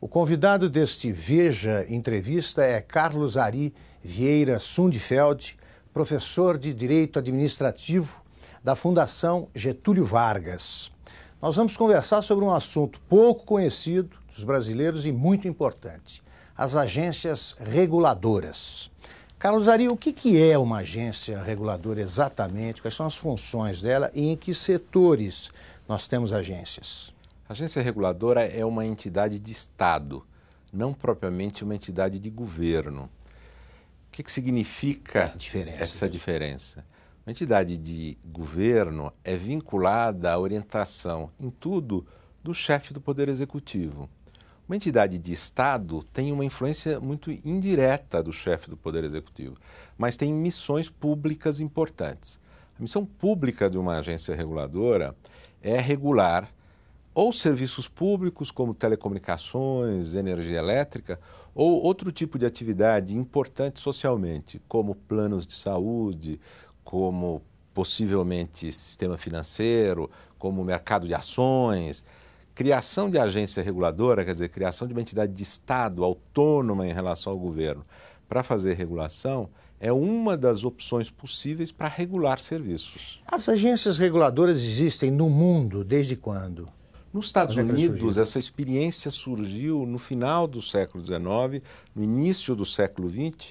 O convidado deste Veja Entrevista é Carlos Ari Vieira Sundfeld, professor de Direito Administrativo da Fundação Getúlio Vargas. Nós vamos conversar sobre um assunto pouco conhecido dos brasileiros e muito importante: as agências reguladoras. Carlos Ari, o que, que é uma agência reguladora exatamente? Quais são as funções dela e em que setores nós temos agências? A agência reguladora é uma entidade de Estado, não propriamente uma entidade de governo. O que, que significa diferença. essa diferença? Uma entidade de governo é vinculada à orientação em tudo do chefe do Poder Executivo. Uma entidade de Estado tem uma influência muito indireta do chefe do Poder Executivo, mas tem missões públicas importantes. A missão pública de uma agência reguladora é regular ou serviços públicos, como telecomunicações, energia elétrica, ou outro tipo de atividade importante socialmente, como planos de saúde, como possivelmente sistema financeiro, como mercado de ações, criação de agência reguladora, quer dizer, criação de uma entidade de Estado autônoma em relação ao governo para fazer regulação, é uma das opções possíveis para regular serviços. As agências reguladoras existem no mundo desde quando? Nos Estados Unidos, essa experiência surgiu no final do século XIX, no início do século XX,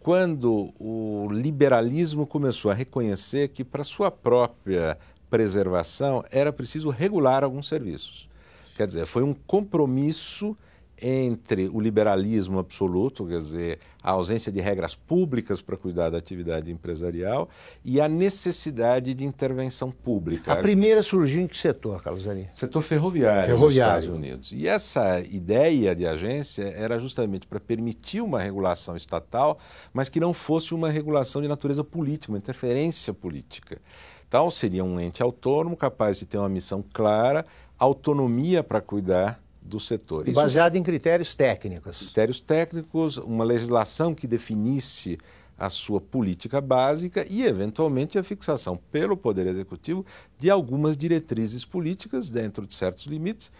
quando o liberalismo começou a reconhecer que, para sua própria preservação, era preciso regular alguns serviços. Quer dizer, foi um compromisso entre o liberalismo absoluto, quer dizer, a ausência de regras públicas para cuidar da atividade empresarial e a necessidade de intervenção pública. A primeira surgiu em que setor, Carlos Zani? Setor ferroviário, ferroviário. nos Estados Unidos. E essa ideia de agência era justamente para permitir uma regulação estatal, mas que não fosse uma regulação de natureza política, uma interferência política. Então, seria um ente autônomo capaz de ter uma missão clara, autonomia para cuidar dos E baseado em critérios técnicos. Critérios técnicos, uma legislação que definisse a sua política básica e, eventualmente, a fixação pelo Poder Executivo de algumas diretrizes políticas, dentro de certos limites,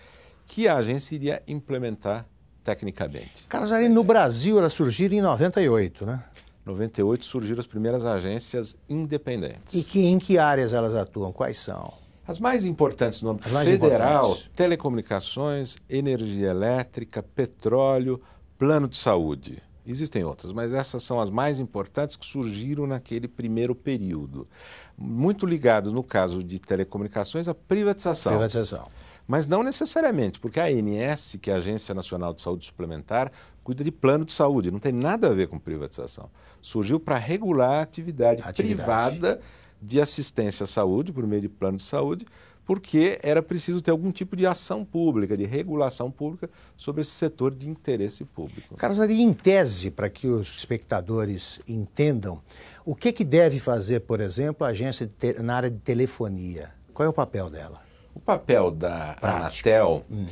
que a agência iria implementar tecnicamente. Carlos Aline, no Brasil elas surgiram em 98, né? 98 surgiram as primeiras agências independentes. E que, em que áreas elas atuam? Quais são? As mais importantes no âmbito federal, telecomunicações, energia elétrica, petróleo, plano de saúde. Existem outras, mas essas são as mais importantes que surgiram naquele primeiro período. Muito ligados, no caso de telecomunicações, à privatização. Privatização. Mas não necessariamente, porque a ANS, que é a Agência Nacional de Saúde Suplementar, cuida de plano de saúde, não tem nada a ver com privatização. Surgiu para regular a atividade, atividade. privada de assistência à saúde, por meio de plano de saúde, porque era preciso ter algum tipo de ação pública, de regulação pública sobre esse setor de interesse público. Carlos, ali em tese, para que os espectadores entendam, o que, que deve fazer, por exemplo, a agência na área de telefonia? Qual é o papel dela? O papel da Prático. Anatel hum.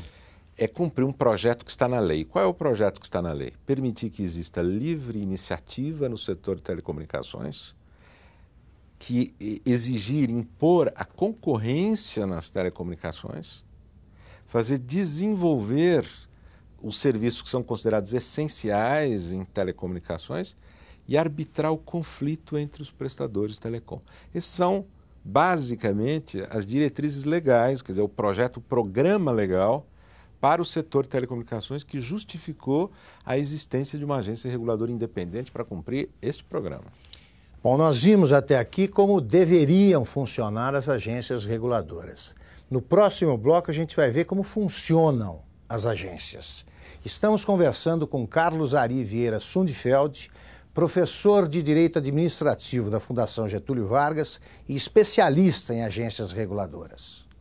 é cumprir um projeto que está na lei. Qual é o projeto que está na lei? Permitir que exista livre iniciativa no setor de telecomunicações, que exigir, impor a concorrência nas telecomunicações, fazer desenvolver os serviços que são considerados essenciais em telecomunicações e arbitrar o conflito entre os prestadores de telecom. Esses são basicamente as diretrizes legais, quer dizer, o projeto, o programa legal para o setor de telecomunicações que justificou a existência de uma agência reguladora independente para cumprir este programa. Bom, nós vimos até aqui como deveriam funcionar as agências reguladoras. No próximo bloco, a gente vai ver como funcionam as agências. Estamos conversando com Carlos Ari Vieira Sundfeld, professor de Direito Administrativo da Fundação Getúlio Vargas e especialista em agências reguladoras.